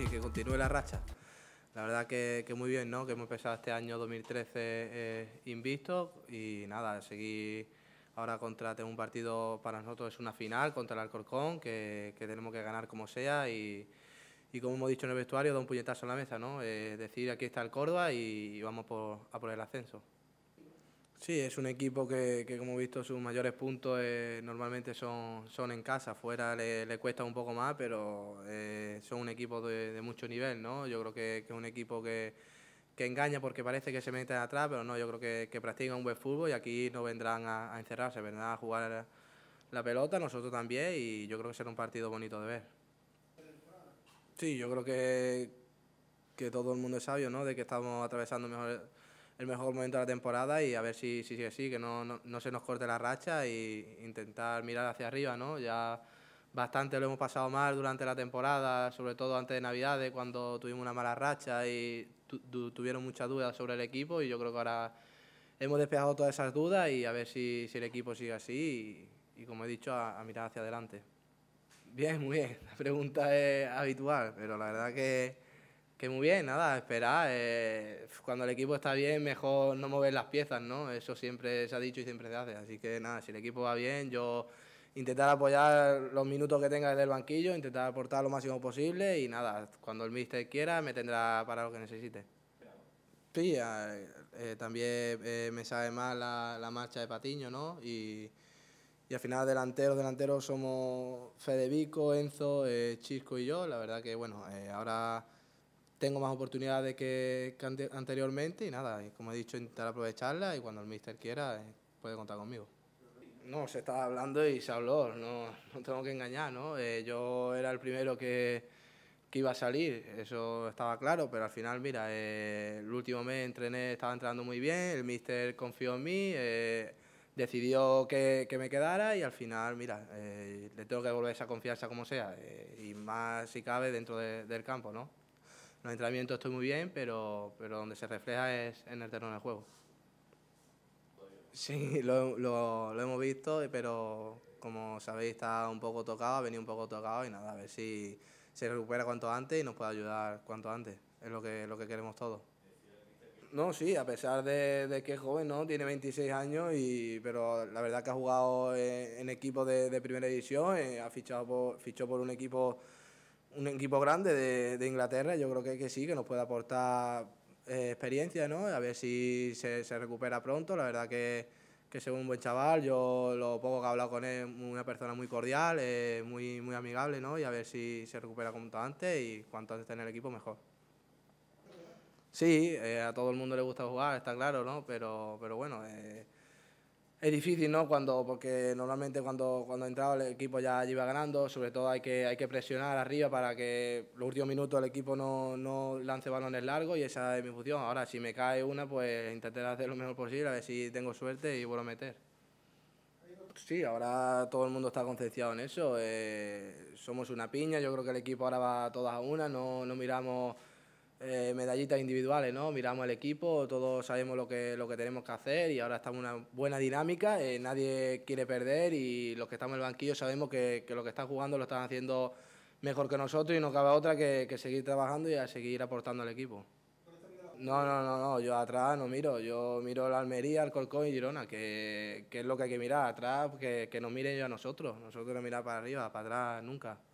y que continúe la racha. La verdad que, muy bien, ¿no? Que hemos empezado este año 2013 eh, invisto y nada, seguir ahora contra tengo un partido para nosotros es una final contra el Alcorcón que, tenemos que ganar como sea y, como hemos dicho en el vestuario, da un puñetazo en la mesa, ¿no? Eh, decir aquí está el Córdoba y, vamos a por el ascenso. Sí, es un equipo que, como he visto, sus mayores puntos eh, normalmente son, son en casa, fuera le, cuesta un poco más, pero eh, son un equipo de, de, mucho nivel, ¿no? Yo creo que, es un equipo que, que, engaña porque parece que se mete atrás, pero no, yo creo que, que practican un buen fútbol y aquí no vendrán a, encerrarse, vendrán a jugar la pelota, nosotros también, y yo creo que será un partido bonito de ver. Sí, yo creo que, que todo el mundo es sabio, ¿no? De que estamos atravesando mejores mejor momento de la temporada y a ver si, sigue así, que no, no, se nos corte la racha e intentar mirar hacia arriba, ¿no? Ya bastante lo hemos pasado mal durante la temporada, sobre todo antes de Navidades, cuando tuvimos una mala racha y tuvieron muchas dudas sobre el equipo y yo creo que ahora hemos despejado todas esas dudas y a ver si, si el equipo sigue así y, como he dicho, a, a, mirar hacia adelante. Bien, muy bien. La pregunta es habitual, pero la verdad que que muy bien, nada, esperar. Eh, cuando el equipo está bien, mejor no mover las piezas, ¿no? Eso siempre se ha dicho y siempre se hace. Así que nada, si el equipo va bien, yo intentar apoyar los minutos que tenga desde el banquillo, intentar aportar lo máximo posible y nada, cuando el míster quiera me tendrá para lo que necesite. Sí, eh, eh, también me sabe mal la, marcha de Patiño, ¿no? Y, y al final delanteros, delanteros somos Fedevico, Enzo, Chisco y yo. La verdad que, bueno, ahora tengo más oportunidades que, que anteriormente y nada, como he dicho, intentar aprovecharla y cuando el mister quiera eh, puede contar conmigo. No, se estaba hablando y se habló, no, no tengo que engañar, ¿no? Eh, yo era el primero que, iba a salir, eso estaba claro, pero al final, mira, eh, el último mes entrené, estaba entrenando muy bien, el mister confió en mí, decidió que, que, me quedara y al final, mira, le tengo que volver esa confianza como sea, y más si cabe dentro del campo, ¿no? los entrenamientos estoy muy bien, pero, pero donde se refleja es en el terreno de juego. Sí, lo, lo, hemos visto, pero como sabéis está un poco tocado, ha venido un poco tocado y nada, a ver si se recupera cuanto antes y nos puede ayudar cuanto antes. Es lo que, lo que queremos todos. No, sí, a pesar de, que es joven, ¿no? Tiene 26 años, y, pero la verdad que ha jugado eh, en, equipo equipos de, primera división, eh, ha fichado por, fichó por un equipo un equipo grande de, de Inglaterra, yo creo que, que, sí, que nos puede aportar eh, experiencia, ¿no? A ver si se, se recupera pronto, la verdad que, que es un buen chaval, yo lo poco que he hablado con él, una persona muy cordial, eh, muy, muy amigable, ¿no? Y a ver si se recupera cuanto antes y cuanto antes esté en el equipo mejor. Sí, eh, a todo el mundo le gusta jugar, está claro, ¿no? Pero, pero bueno... Es difícil, ¿no? Cuando, porque normalmente cuando, cuando entraba el equipo ya iba ganando, sobre todo hay que, hay que presionar arriba para que los últimos minutos el equipo no, lance balones largos y esa es mi función. Ahora, si me cae una, pues intentaré hacer lo mejor posible, a ver si tengo suerte y vuelvo a meter. Sí, ahora todo el mundo está concienciado en eso. Eh, somos una piña, yo creo que el equipo ahora va todas a una, no, no miramos eh, medallitas individuales, ¿no? Miramos el equipo, todos sabemos lo que, lo que tenemos que hacer y ahora estamos en una buena dinámica, eh, nadie quiere perder y los que estamos en el banquillo sabemos que, que, lo que están jugando lo están haciendo mejor que nosotros y no cabe otra que, seguir trabajando y a seguir aportando al equipo. No, no, no, no, yo atrás no miro, yo miro la Almería, Colcón y Girona, que, es lo que hay que mirar, atrás que, que nos miren ellos a nosotros, nosotros no mirar para arriba, para atrás nunca.